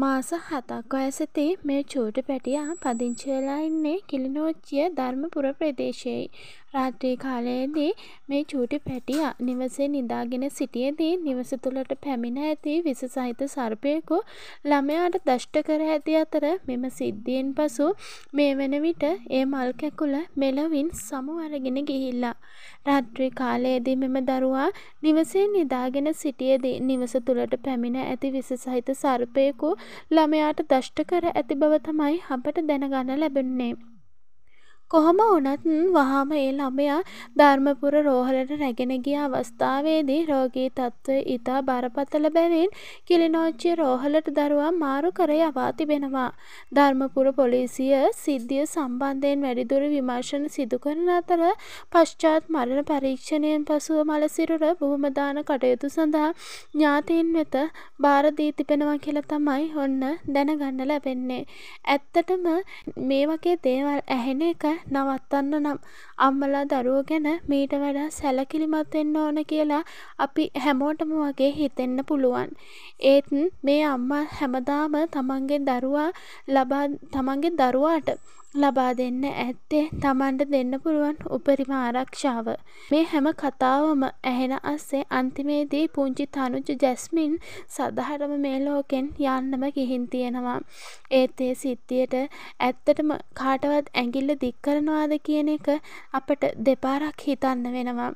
මාස හතක් වයසතේ මේ චූට පැටියා පදිංචවෙලා ඉන්නේ කිලිනෝච්චිය ධර්මපුර ප්‍රදේශයයි. රාත්‍රී කාලයේදී මේ චූටි පැටියා නිවසේ නිදාගෙන සිටියදී නිවස තුළට පැමිණ ඇති විස සහිත සර්පයකු ළමයාට දෂ්ට කර ඇති අතර මෙම සිද්ධියෙන් පසු මේ වෙන විට ඒ මල් කැකුල මෙලවින් සමු අරගෙන ගිහිල්ලා. රාත්‍රී කාලයේදී මෙම දරුවා නිවසේ නිදාගෙන සිටියදී නිවස තුළට පැමිණ ඇති විස සහිත සර්පයකු ළමයාට දෂ්ට කර ඇති බව තමයි අපට දැනගන්න ලැබෙන්නේ. කොහොම වනත් වහාම ඒ ළමයා ධර්මපුර රෝහලට රැගෙන ගිය අවස්ථාවේදී රෝගී තත්ත්වය ඉතා බරපතල බැවින් කිලිනෝච්චි රෝහලට දරුවා මාරු කර යවා තිබෙනවා. ධර්මපුර පොලිසිය සිද්ධිය සම්බන්ධයෙන් වැඩිදුර විමර්ශන සිදුකරන අතර පශ්චාත් මරණ පරීක්ෂණයෙන් පසුව මලසිරුර බොහොමදාන කටයුතු සඳහා ඥාතීන් වෙත භාරදී තිබෙනවා කියලා තමයි ඔන්න දැනගන්න ලැබෙන්නේ. ඇත්තටම මේ වගේ දේවල් ඇහෙන එක නවත්තන්න නම් අම්මලා දරුවෝ ගැන මීට වඩා සැලකිලිමත් වෙන්න ඕන කියලා අපි හැමෝටම වගේ හිතෙන්න පුළුවන්. ඒත් මේ අම්මා හැමදාම තමන්ගේ දරුවා ලබා තමන්ගේ දරුවාට ලබා දෙන්න ඇත්තේ තමන්ට දෙන්න පුළුවන් උපරිම ආරක්ෂාව. මේ හැම කතාවම ඇහෙන අස්සේ අන්තිමේදී පුංචි තනුජ ජැස්මින් සදහටම මේ ලෝකෙන් යන්නම ගිහින් තියෙනවා. ඒත් ඒ සිද්ධියට ඇත්තටම කාටවත් ඇඟිල්ල දික් කරනවාද කියන එක අපට දෙපාරක් හිතන්න වෙනවා.